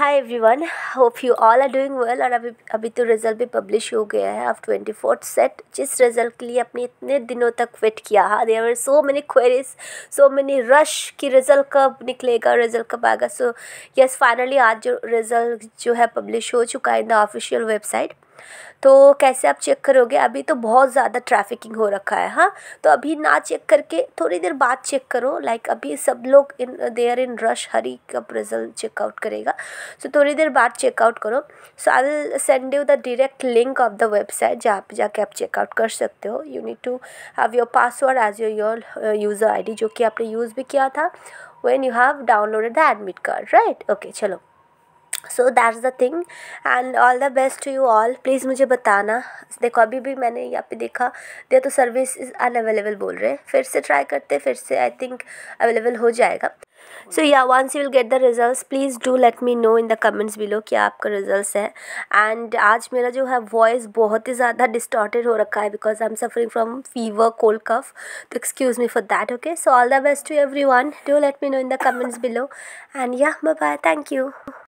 hi everyone hope you all are doing well और अभी अभी तो रिज़ल्ट भी पब्लिश हो गया है ऑफ ट्वेंटी फोर्थ सेट जिस रिज़ल्ट के लिए आपने इतने दिनों तक वेट किया है there are so many queries so many rush कि रिज़ल्ट कब निकलेगा रिज़ल्ट कब आएगा सो यस फाइनली आज जो रिज़ल्ट जो है पब्लिश हो चुका है इन द ऑफिशियल वेबसाइट तो कैसे आप चेक करोगे अभी तो बहुत ज़्यादा ट्रैफिकिंग हो रखा है हाँ तो अभी ना चेक करके थोड़ी देर बाद चेक करो लाइक अभी सब लोग इन दे आर इन रश हरी कब रिजल्ट चेकआउट करेगा सो so, थोड़ी देर बाद चेकआउट करो so I will send you the direct link of the website जहाँ पर जाके आप चेकआउट कर सकते हो you need to have your password as your your user ID जो कि आपने यूज़ भी किया था when you have downloaded the admit card right okay चलो so that is the thing and all the best to you all please मुझे बताना देखो अभी भी मैंने यहाँ पे देखा दिया तो सर्विस इज़ अनअवेलेबल बोल रहे हैं फिर से ट्राई करते फिर से आई थिंक अवेलेबल हो जाएगा सो या once you will get the result please do let me know in the comments below कि आपका रिज़ल्ट है एंड आज मेरा जो है वॉइस बहुत ही ज़्यादा डिस्टॉर्टेड हो रखा है because I am suffering from fever cold cough तो excuse me for that okay so all the best to everyone do let me know in the comments below and yeah bye thank you